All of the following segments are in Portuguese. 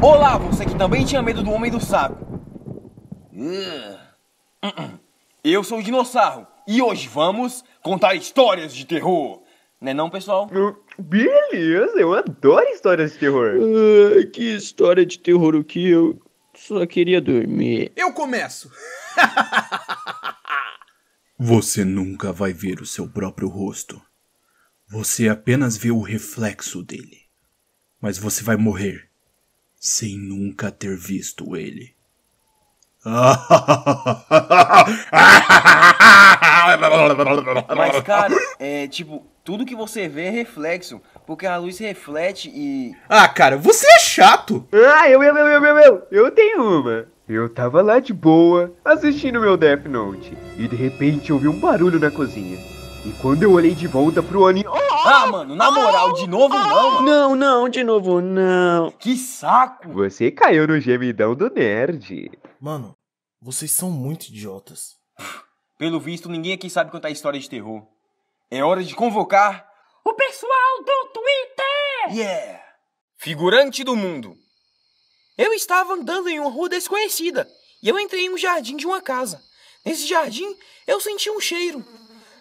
Olá, você que também tinha medo do homem do saco. Uh. Eu sou o Dinossauro e hoje vamos contar histórias de terror. Né não, pessoal? Beleza, eu adoro histórias de terror. Ah, que história de terror o que eu só queria dormir. Eu começo. Você nunca vai ver o seu próprio rosto. Você apenas vê o reflexo dele. Mas você vai morrer sem nunca ter visto ele. Mas, cara, é tipo, tudo que você vê é reflexo, porque a luz reflete e. Ah, cara, você é chato! Ah, eu, eu, eu, eu, eu, eu tenho uma. Eu tava lá de boa, assistindo meu Death Note, e de repente eu vi um barulho na cozinha. E quando eu olhei de volta pro Oni. Oh! Ah, mano, na moral, de novo não? Não, não, de novo não. Que saco! Você caiu no gemidão do nerd. Mano, vocês são muito idiotas. Pelo visto, ninguém aqui sabe contar história de terror. É hora de convocar o pessoal do Twitter! Yeah! Figurante do mundo. Eu estava andando em uma rua desconhecida e eu entrei em um jardim de uma casa. Nesse jardim, eu senti um cheiro.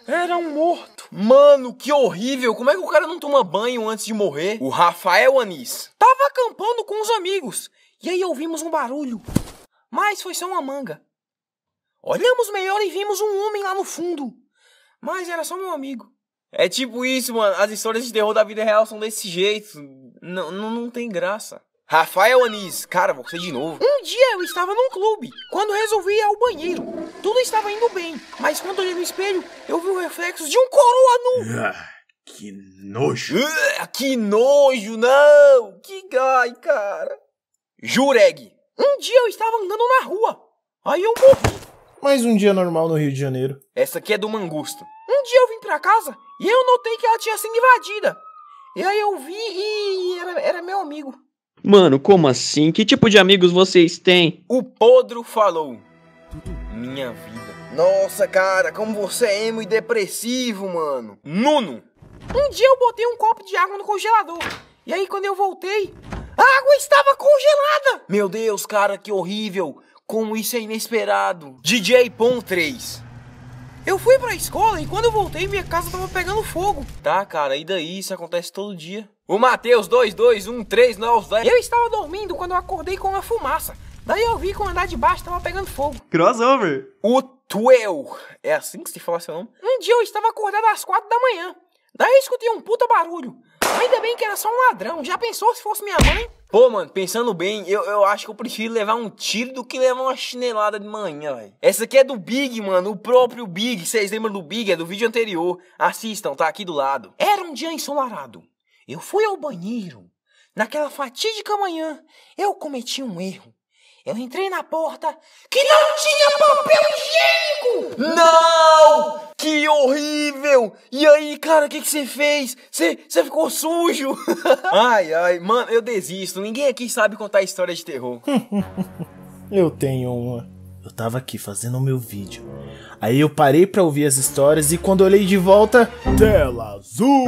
Era um morto. Mano, que horrível! Como é que o cara não toma banho antes de morrer? O Rafael Anis tava acampando com os amigos e aí ouvimos um barulho, mas foi só uma manga. Olhamos melhor e vimos um homem lá no fundo, mas era só meu amigo. É tipo isso, mano. As histórias de terror da vida real são desse jeito. Não, não, não tem graça. Rafael Anis, cara, você de novo. Um dia eu estava num clube, quando resolvi ir ao banheiro. Tudo estava indo bem, mas quando olhei no espelho, eu vi o reflexo de um coroa nu. Ah, que nojo. Ah, que nojo, não. Que gai, cara. Jureg. Um dia eu estava andando na rua, aí eu morri. Mais um dia normal no Rio de Janeiro. Essa aqui é do Mangusto. Um dia eu vim pra casa e eu notei que ela tinha sido invadida. E aí eu vi e era, era meu amigo. Mano, como assim? Que tipo de amigos vocês têm? O Podro falou. Minha vida. Nossa, cara, como você é emo e depressivo, mano. Nuno! Um dia eu botei um copo de água no congelador. E aí, quando eu voltei, a água estava congelada! Meu Deus, cara, que horrível! Como isso é inesperado! DJ Pon 3 eu fui pra escola e quando eu voltei, minha casa tava pegando fogo. Tá, cara, e daí? Isso acontece todo dia. O Matheus 2213 novos. Eu estava dormindo quando eu acordei com uma fumaça. Daí eu vi que o andar de baixo tava pegando fogo. Crossover. O Tuel. É assim que se fala seu nome? Um dia eu estava acordado às quatro da manhã. Daí eu escutei um puta barulho. Ainda bem que era só um ladrão. Já pensou se fosse minha mãe? Pô, mano, pensando bem, eu, eu acho que eu prefiro levar um tiro do que levar uma chinelada de manhã, velho. Essa aqui é do Big, mano, o próprio Big. Vocês lembram do Big? É do vídeo anterior. Assistam, tá aqui do lado. Era um dia ensolarado. Eu fui ao banheiro. Naquela fatídica manhã, eu cometi um erro. Eu entrei na porta que não tinha papel higiênico! Não! e aí, cara, o que, que você fez? Você, você ficou sujo! ai, ai, mano, eu desisto. Ninguém aqui sabe contar história de terror. eu tenho uma. Eu tava aqui fazendo o meu vídeo. Aí eu parei para ouvir as histórias e quando olhei de volta, tela azul.